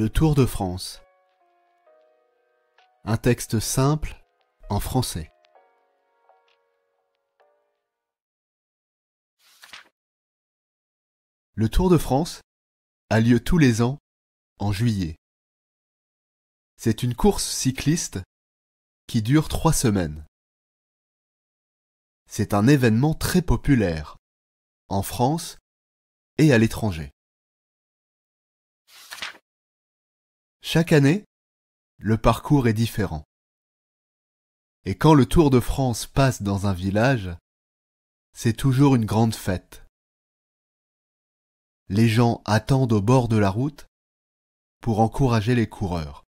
Le Tour de France. Un texte simple en français. Le Tour de France a lieu tous les ans en juillet. C'est une course cycliste qui dure trois semaines. C'est un événement très populaire en France et à l'étranger. Chaque année, le parcours est différent. Et quand le Tour de France passe dans un village, c'est toujours une grande fête. Les gens attendent au bord de la route pour encourager les coureurs.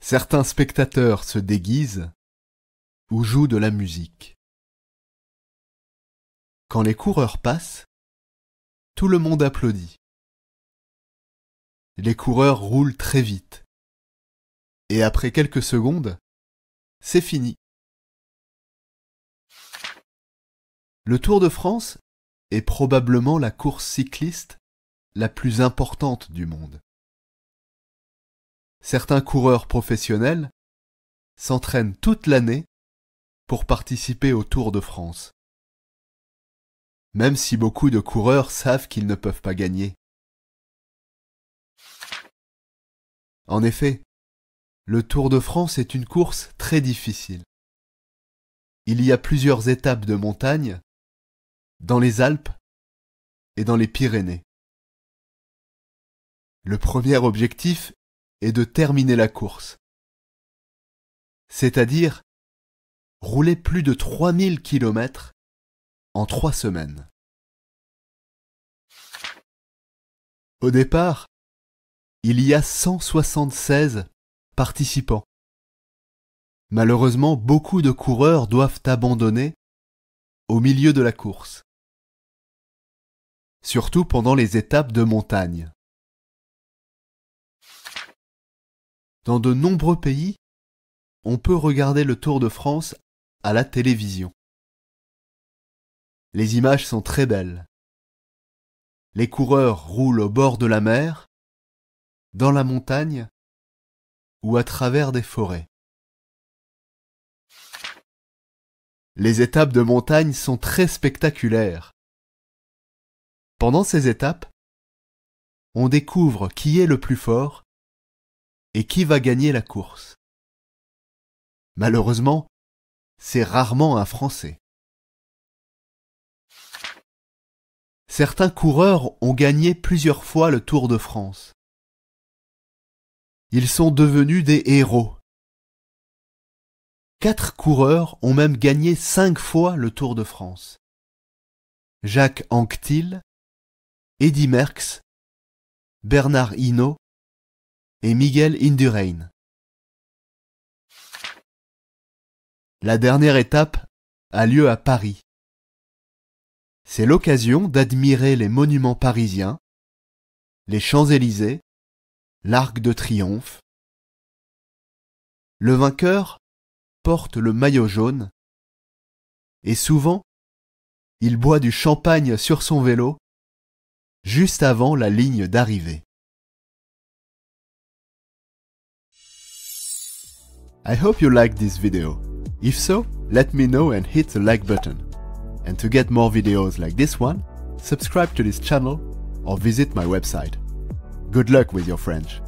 Certains spectateurs se déguisent ou jouent de la musique. Quand les coureurs passent, tout le monde applaudit les coureurs roulent très vite. Et après quelques secondes, c'est fini. Le Tour de France est probablement la course cycliste la plus importante du monde. Certains coureurs professionnels s'entraînent toute l'année pour participer au Tour de France, même si beaucoup de coureurs savent qu'ils ne peuvent pas gagner. En effet, le Tour de France est une course très difficile. Il y a plusieurs étapes de montagne dans les Alpes et dans les Pyrénées. Le premier objectif est de terminer la course, c'est-à-dire rouler plus de 3000 km en trois semaines. Au départ, il y a 176 participants. Malheureusement, beaucoup de coureurs doivent abandonner au milieu de la course, surtout pendant les étapes de montagne. Dans de nombreux pays, on peut regarder le Tour de France à la télévision. Les images sont très belles. Les coureurs roulent au bord de la mer dans la montagne ou à travers des forêts. Les étapes de montagne sont très spectaculaires. Pendant ces étapes, on découvre qui est le plus fort et qui va gagner la course. Malheureusement, c'est rarement un Français. Certains coureurs ont gagné plusieurs fois le Tour de France ils sont devenus des héros. Quatre coureurs ont même gagné cinq fois le Tour de France. Jacques Anquetil, Eddy Merckx, Bernard Hinault et Miguel Indurain. La dernière étape a lieu à Paris. C'est l'occasion d'admirer les monuments parisiens, les Champs-Élysées, l'arc de triomphe. Le vainqueur porte le maillot jaune et souvent il boit du champagne sur son vélo juste avant la ligne d'arrivée. I hope you liked this video. If so, let me know and hit the like button. And to get more videos like this one, subscribe to this channel or visit my website. Good luck with your French.